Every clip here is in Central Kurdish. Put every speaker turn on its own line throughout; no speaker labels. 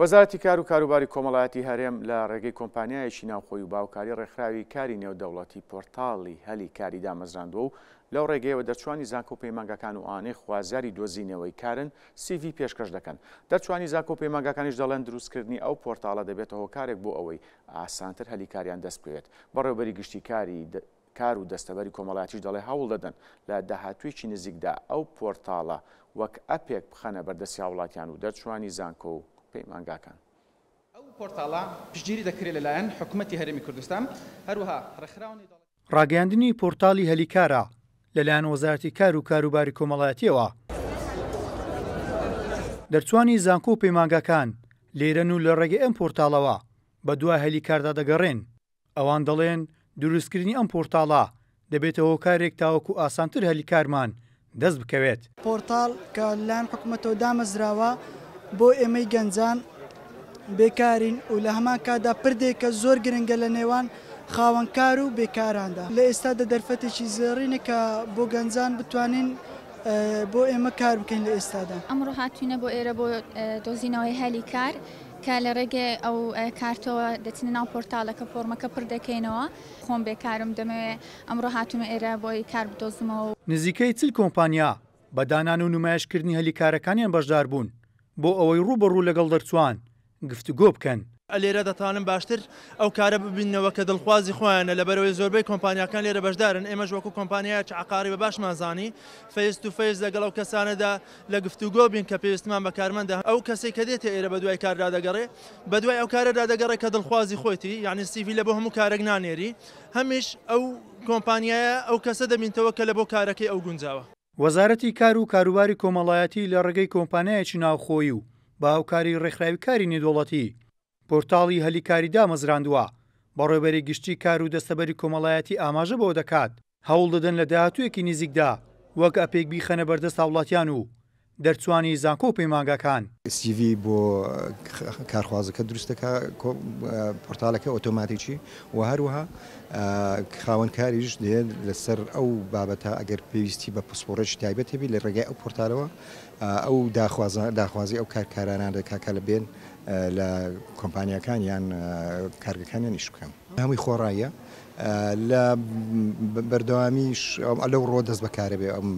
وەزارەتی کار و کاروباری کۆمەڵایەتی هەرێم لە ڕێگەی کۆمپانیایشی ناوخۆی و باوکاری ڕێکخراوی کاری نێودەوڵەتی پۆرتاڵی هەلی کاری دامەزراندووە و لەو ڕێگەیەوە دەرچوانی زانکۆ پەیمانگەکان و آنەی خوازاری دۆزینەوەی کارن سیV پێشکەش دەکەن دەرچوانی زانکۆ پەیمانگەکانیش دەڵێن دروستکردنی ئەو پۆرتاڵە دەبێتەوە کارێک بۆ ئەوەی ئاسانتر هەلی کاریان دەست بێت بەڕێوبەری گشتی کاری کار و دەستەبەری کۆمەڵاتیش دەڵێ هەوڵ دەدەن لە داهاتوویکی نزیکدا ئەو پۆرتاڵە وەک ئەپێک بخەنە بەردەسی وڵاتیان و دەرچوانی زانکۆ و پەیمانگاکان. ئەو پۆرتاڵە پشتگیری دەکرێت لەلایەن حکوومەتتی هەرمی کوردستان هەروها ڕخراونی
ڕاگەاندنی پۆرتالی هەلیکارە لەلایەن وەزارتی کار و کاروباری کۆمەڵایەتیەوە. دەرچوانی زانکۆ و پەیمانگەکان لێرەن و لە ڕێگە ئەم پۆرتاڵەوە بە دوای هەلیکاردا دەگەڕێن ئەوان دەڵێن دروستکردنی ئەم پۆرتاڵە دەبێتەوە کارێک تاوەکو ئاسانتر هەلیکارمان دەست بکەوێت. پۆرتال کە لایەن حکوومەتەوە دامەزراوە بۆ ئێمەی گەنجان بێکارین و لە هەمان کادا پردێکە زۆر گرنگە لە نێوان خاوەنکار و بێکاراندا لە ئێستادا دەرفەتێکی زێڕینەکە بۆ گەنجان بتوانین بۆ ئێمە کار بکەین لە ئێستادا ئەمڕۆ هاتوینە بۆ ئێرە بۆ دۆزینەوەی هەلی کار کە لە ڕێگە ئەو کارتەوە دەچینە ناو پۆرتالەکە فۆرمەکە پر دەکەینەوە خۆم بێکارم دەمەوێت ئەمڕۆ هاتومە ئێرە بۆی کار بدۆزمەوە نزیکەی چل کۆمپانیا بەدانان و نمایشکردنی هەلیکارەکانیان بەشدار بوون بۆ ئەوەی ڕوبەڕوو لەگەڵ دەرچوان گفتگۆ بکەن لێرە دەتانم باشتر ئەو کارە ببینەوە کە دڵخوازی خۆیانە لەبەرەوەی زۆربەی کۆمپانیاکان لێرە بەشدارن ئێمەش وەکو کۆمپانیایە عقاری بە باشمانزانی فەیست و فەیز لەگەڵ ئەو کەسانەدا لە گفتوگۆ بین کە پێویستمان بەکارمەدا ئەو کەسی کە دێتە ئێرە بە دوای کاردادەگەڕێ بە دوای ئەو کارەدادەگەڕێ کە دڵخوازی خۆیتی یعنی سیوی لە بۆ هەموو کارێک نانێری هەمیش ئەو کۆمپانیایە ئەو کەسە دەبینتەوە کە لە بۆ کارەکەی ئەو گونجاوە وەزارەتی کار و کاروباری کۆمەڵایەتی لە ڕێگەی کۆمپانایەکی ناوخۆی و باوکاری ڕێکخراویکاری نێدۆڵەتی پۆرتاڵی هەلیکاریدا مەزراندووە بە ڕێبەری گشتی کار و دەستەبەری کۆمەڵایەتی ئاماژە بۆ دەکات هەوڵ دەدەن لە داهاتوویەکی نزیکدا وەک ئەپێک بیخەنە بەردەست هاوڵاتیان و دەرچوانی زانکۆ پەیماگەکان
سیV بۆ کارخوازەکە دروستەکە پۆرتالەکە ئۆتۆماتیکی و هەروەها خاوەنکاریش دێت لەسەر ئەو بابەتە ئەگەر پێویستی بە پسپۆرەش تایبەت هەبی لە ڕێگای ئەو پۆرتالەوە ئەو داخوازی ئەو کارکارانان دەکاکە لە بێن لە کۆمپانیەکان یان کارگەکانیان نیشکەم هەمووی خۆڕایە لە بەردەوامیش ئەلەو ڕۆ دەست بەکارەبێ ئەم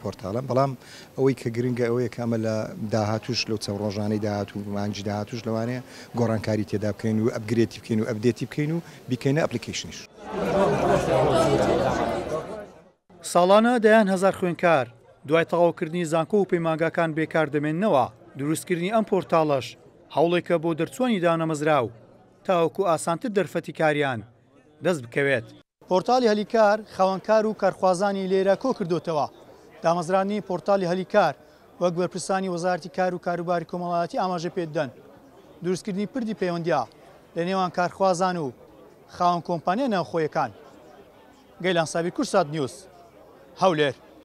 پۆرتالە بەڵام ئەوەی کە گرنگگە ئەوەیە کامە لە داهاتوش لەو چەند ڕۆژانەی داهاتوومانجی داهاتوش لەوانەیە گۆڕانکاری تێدا بکەین و ئەبگرێتی بکەین و ئەبدێتی بکەین و بیکەینە ئەپلیکیشنیش. ساڵانە دەیان هزار خوێنکار
دوای تەواوکردنی زانکۆ و پەیماگاکان بێکار دەمێننەوە دروستکردنی ئەم پۆرتالەش هەوڵێکە بۆ دەرچوانی دانەمەزراو تاوەکو ئاسانتر دەرفەتی کاریان دەست بکەوێت. پۆرتالی هەلیکار خاوەنکار و کارخوازانی لێرە کۆ کردوتەوە. دامەزرانی پۆرتالی هەلیکار وەک بەرپرسانی وەزارتی کار و کاروباری کۆمەڵایەتی ئاماژە پێدەن. دروستکردنی پردی پەیوەندیا لە نێوان کارخوازان و خاوەن کۆمپانیا ناوخۆیەکان. گەیلانسابی کورسات نیوز هەولێر.